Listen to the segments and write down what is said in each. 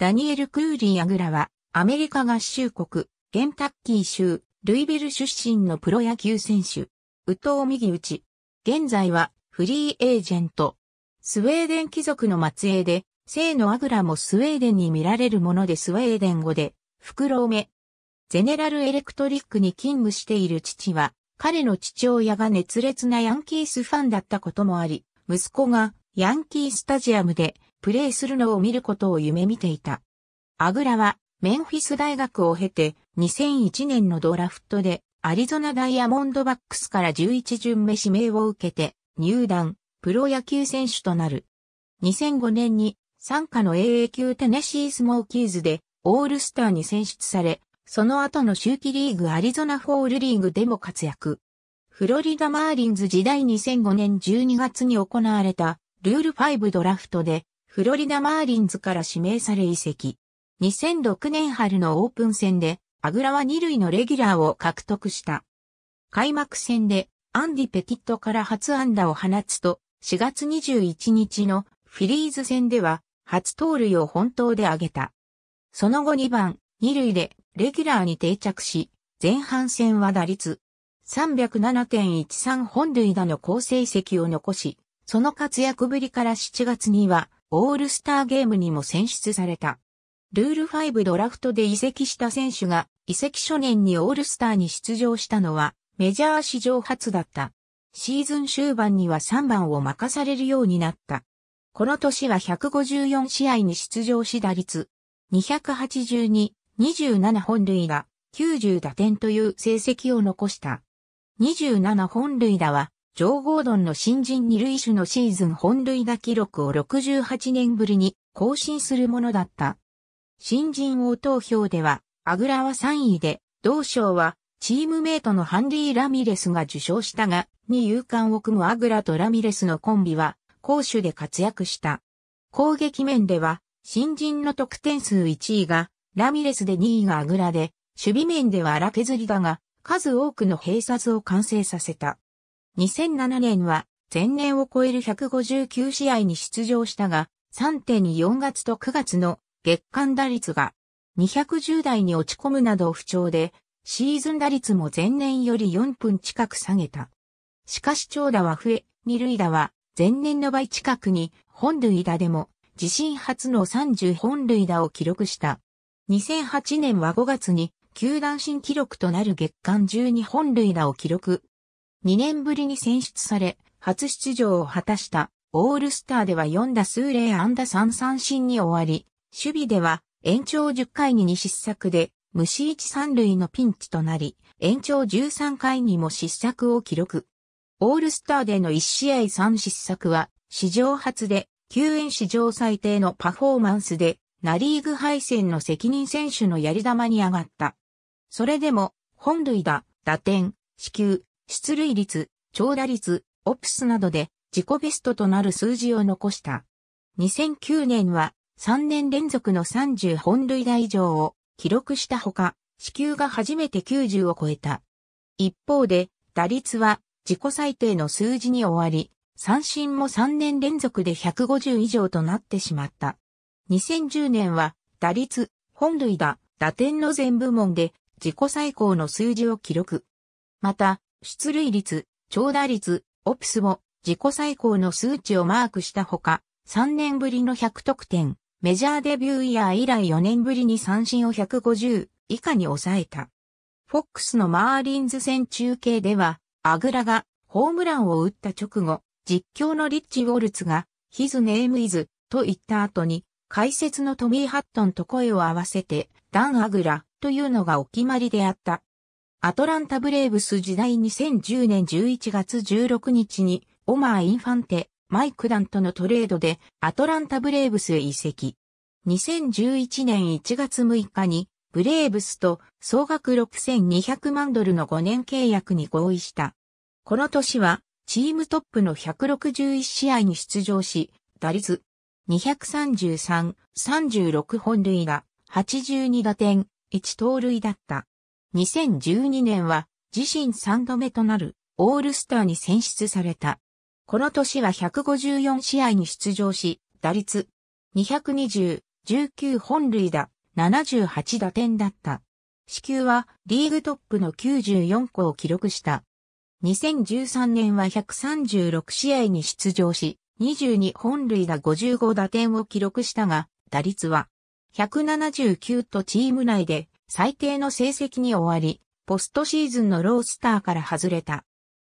ダニエル・クーリー・アグラは、アメリカ合衆国、ケンタッキー州、ルイビル出身のプロ野球選手。右藤右打ち。現在は、フリーエージェント。スウェーデン貴族の末裔で、生のアグラもスウェーデンに見られるものでスウェーデン語で、フクロメ。ゼネラルエレクトリックに勤務している父は、彼の父親が熱烈なヤンキースファンだったこともあり、息子がヤンキースタジアムでプレーするのを見ることを夢見ていた。アグラはメンフィス大学を経て2001年のドラフトでアリゾナダイヤモンドバックスから11巡目指名を受けて入団、プロ野球選手となる。2005年に参加の AA 級テネシースモーキーズでオールスターに選出され、その後の周期リーグアリゾナホールリーグでも活躍。フロリダマーリンズ時代2005年12月に行われたルール5ドラフトでフロリダマーリンズから指名され移籍。2006年春のオープン戦で、アグラは2塁のレギュラーを獲得した。開幕戦で、アンディ・ペティットから初安打を放つと、4月21日のフィリーズ戦では、初盗塁を本当で挙げた。その後2番、2塁で、レギュラーに定着し、前半戦は打率、307.13本塁打の好成績を残し、その活躍ぶりから7月には、オールスターゲームにも選出された。ルール5ドラフトで移籍した選手が移籍初年にオールスターに出場したのはメジャー史上初だった。シーズン終盤には3番を任されるようになった。この年は154試合に出場し打率282、27本塁打、90打点という成績を残した。27本塁打はジョー・ゴードンの新人二塁手のシーズン本塁打記録を68年ぶりに更新するものだった。新人王投票では、アグラは3位で、同賞は、チームメイトのハンリー・ラミレスが受賞したが、二勇敢を組むアグラとラミレスのコンビは、攻守で活躍した。攻撃面では、新人の得点数1位が、ラミレスで2位がアグラで、守備面では荒削りだが、数多くの併殺を完成させた。2007年は前年を超える159試合に出場したが、3.24月と9月の月間打率が210台に落ち込むなど不調で、シーズン打率も前年より4分近く下げた。しかし長打は増え、二塁打は前年の倍近くに本塁打でも自身初の30本塁打を記録した。2008年は5月に球団新記録となる月間12本塁打を記録。2年ぶりに選出され、初出場を果たしたオールスターでは4打数0安打3三振に終わり、守備では延長10回に2失策で無視一三塁のピンチとなり、延長13回にも失策を記録。オールスターでの1試合3失策は史上初で救援史上最低のパフォーマンスでナリーグ敗戦の責任選手のやり玉に上がった。それでも本塁打、打点、支給、出塁率、長打率、オプスなどで自己ベストとなる数字を残した。2009年は3年連続の30本塁打以上を記録したほか、支給が初めて90を超えた。一方で、打率は自己最低の数字に終わり、三振も3年連続で150以上となってしまった。2010年は打率、本塁打、打点の全部門で自己最高の数字を記録。また、出塁率、長打率、オプスも自己最高の数値をマークしたほか、3年ぶりの100得点、メジャーデビューイヤー以来4年ぶりに三振を150以下に抑えた。フォックスのマーリンズ戦中継では、アグラがホームランを打った直後、実況のリッチ・ウォルツが、His name is と言った後に、解説のトミー・ハットンと声を合わせて、ダン・アグラというのがお決まりであった。アトランタブレーブス時代2010年11月16日に、オマー・インファンテ、マイクダンとのトレードで、アトランタブレーブスへ移籍。2011年1月6日に、ブレーブスと総額6200万ドルの5年契約に合意した。この年は、チームトップの161試合に出場し、打率233、36本塁打、82打点、1盗塁だった。2012年は自身3度目となるオールスターに選出された。この年は154試合に出場し、打率220、19本塁打、78打点だった。支給はリーグトップの94個を記録した。2013年は136試合に出場し、22本塁打55打点を記録したが、打率は179とチーム内で最低の成績に終わり、ポストシーズンのロースターから外れた。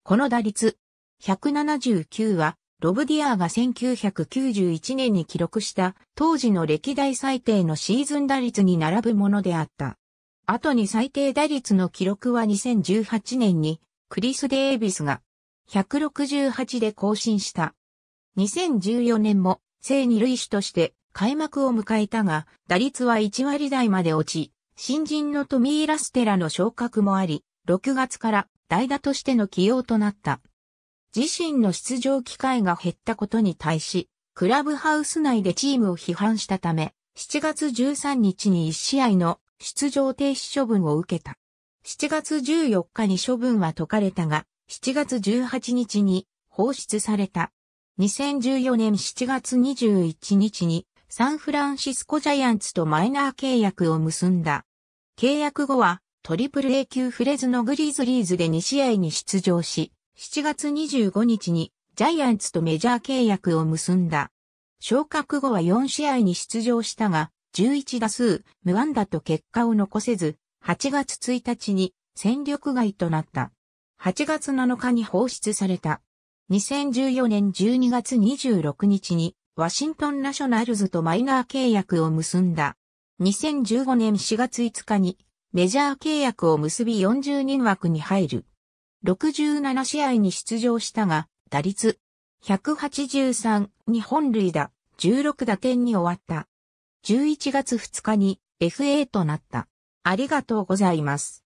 この打率、179は、ロブディアーが1991年に記録した当時の歴代最低のシーズン打率に並ぶものであった。後に最低打率の記録は2018年にクリス・デイビスが168で更新した。2014年も正二類種として開幕を迎えたが打率は1割台まで落ち、新人のトミー・ラステラの昇格もあり、6月から代打としての起用となった。自身の出場機会が減ったことに対し、クラブハウス内でチームを批判したため、7月13日に1試合の出場停止処分を受けた。7月14日に処分は解かれたが、7月18日に放出された。2014年7月21日にサンフランシスコジャイアンツとマイナー契約を結んだ。契約後は、トリプル A 級フレズのグリーズリーズで2試合に出場し、7月25日にジャイアンツとメジャー契約を結んだ。昇格後は4試合に出場したが、11打数、無安打と結果を残せず、8月1日に戦力外となった。8月7日に放出された。2014年12月26日にワシントンナショナルズとマイナー契約を結んだ。2015年4月5日にメジャー契約を結び40人枠に入る。67試合に出場したが、打率183に本塁打16打点に終わった。11月2日に FA となった。ありがとうございます。